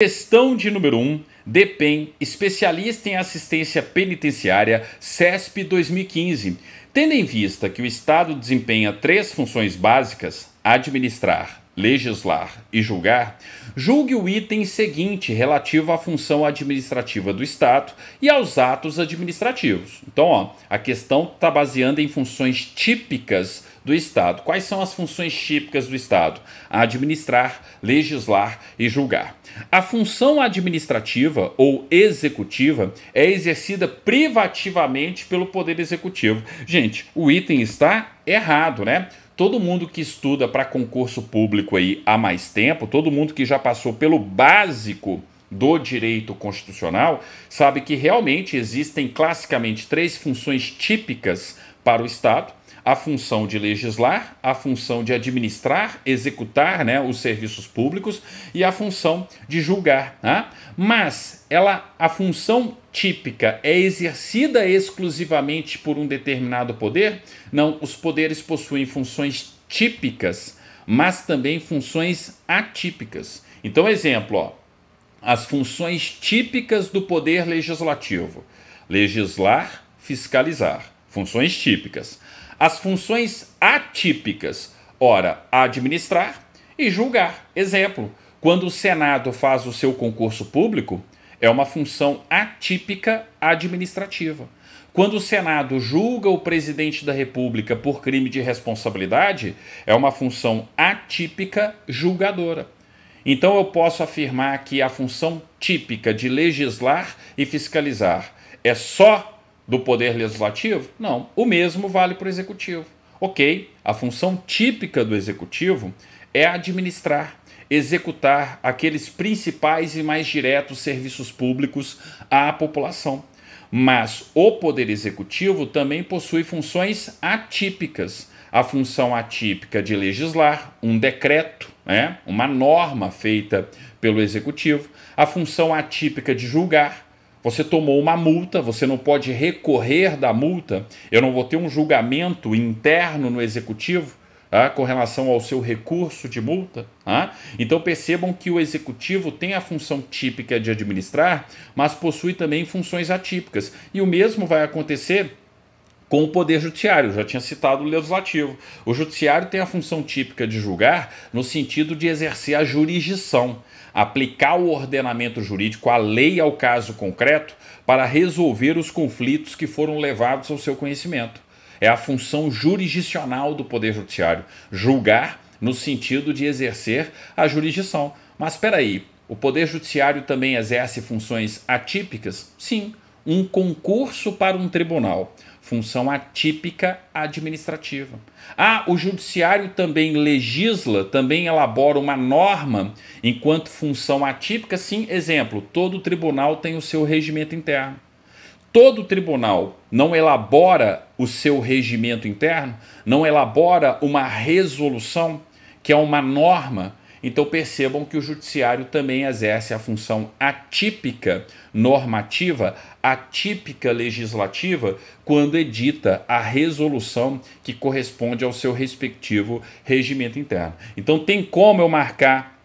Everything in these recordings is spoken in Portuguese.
Questão de número 1, um, DEPEN, especialista em assistência penitenciária, CESP 2015. Tendo em vista que o Estado desempenha três funções básicas, administrar, legislar e julgar, julgue o item seguinte relativo à função administrativa do Estado e aos atos administrativos. Então, ó, a questão está baseada em funções típicas do Estado. Quais são as funções típicas do Estado? Administrar, legislar e julgar. A função administrativa ou executiva é exercida privativamente pelo Poder Executivo. Gente, o item está errado, né? todo mundo que estuda para concurso público aí há mais tempo, todo mundo que já passou pelo básico do direito constitucional, sabe que realmente existem classicamente três funções típicas para o Estado: a função de legislar, a função de administrar, executar né, os serviços públicos e a função de julgar. Né? Mas ela, a função típica é exercida exclusivamente por um determinado poder? Não, os poderes possuem funções típicas, mas também funções atípicas. Então, exemplo, ó, as funções típicas do poder legislativo: legislar, fiscalizar. Funções típicas. As funções atípicas: ora, administrar e julgar. Exemplo: quando o Senado faz o seu concurso público, é uma função atípica administrativa. Quando o Senado julga o presidente da República por crime de responsabilidade, é uma função atípica julgadora. Então eu posso afirmar que a função típica de legislar e fiscalizar é só do poder legislativo? Não, o mesmo vale para o executivo. OK, a função típica do executivo é administrar, executar aqueles principais e mais diretos serviços públicos à população. Mas o poder executivo também possui funções atípicas. A função atípica de legislar um decreto, né? uma norma feita pelo executivo, a função atípica de julgar. Você tomou uma multa, você não pode recorrer da multa, eu não vou ter um julgamento interno no executivo. Ah, com relação ao seu recurso de multa. Ah? Então percebam que o executivo tem a função típica de administrar, mas possui também funções atípicas. E o mesmo vai acontecer com o Poder Judiciário, já tinha citado o Legislativo. O Judiciário tem a função típica de julgar no sentido de exercer a jurisdição, aplicar o ordenamento jurídico, a lei ao caso concreto, para resolver os conflitos que foram levados ao seu conhecimento. É a função jurisdicional do Poder Judiciário, julgar no sentido de exercer a jurisdição. Mas espera aí, o Poder Judiciário também exerce funções atípicas? Sim um concurso para um tribunal, função atípica administrativa. Ah, o judiciário também legisla, também elabora uma norma, enquanto função atípica, sim, exemplo, todo tribunal tem o seu regimento interno. Todo tribunal não elabora o seu regimento interno, não elabora uma resolução, que é uma norma então percebam que o judiciário também exerce a função atípica normativa, atípica legislativa, quando edita a resolução que corresponde ao seu respectivo regimento interno. Então tem como eu marcar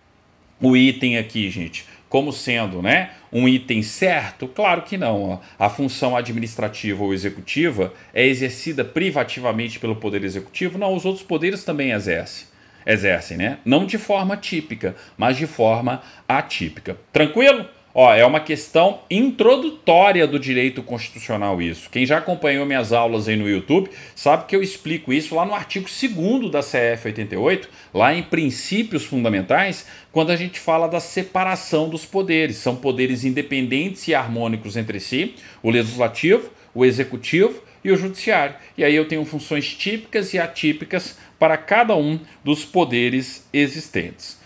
o item aqui, gente, como sendo, né, um item certo? Claro que não. A função administrativa ou executiva é exercida privativamente pelo poder executivo? Não, os outros poderes também exercem exercem, né? Não de forma típica, mas de forma atípica. Tranquilo? Ó, é uma questão introdutória do direito constitucional isso. Quem já acompanhou minhas aulas aí no YouTube sabe que eu explico isso lá no artigo 2 da CF 88, lá em princípios fundamentais, quando a gente fala da separação dos poderes. São poderes independentes e harmônicos entre si, o legislativo, o executivo e o judiciário. E aí eu tenho funções típicas e atípicas para cada um dos poderes existentes.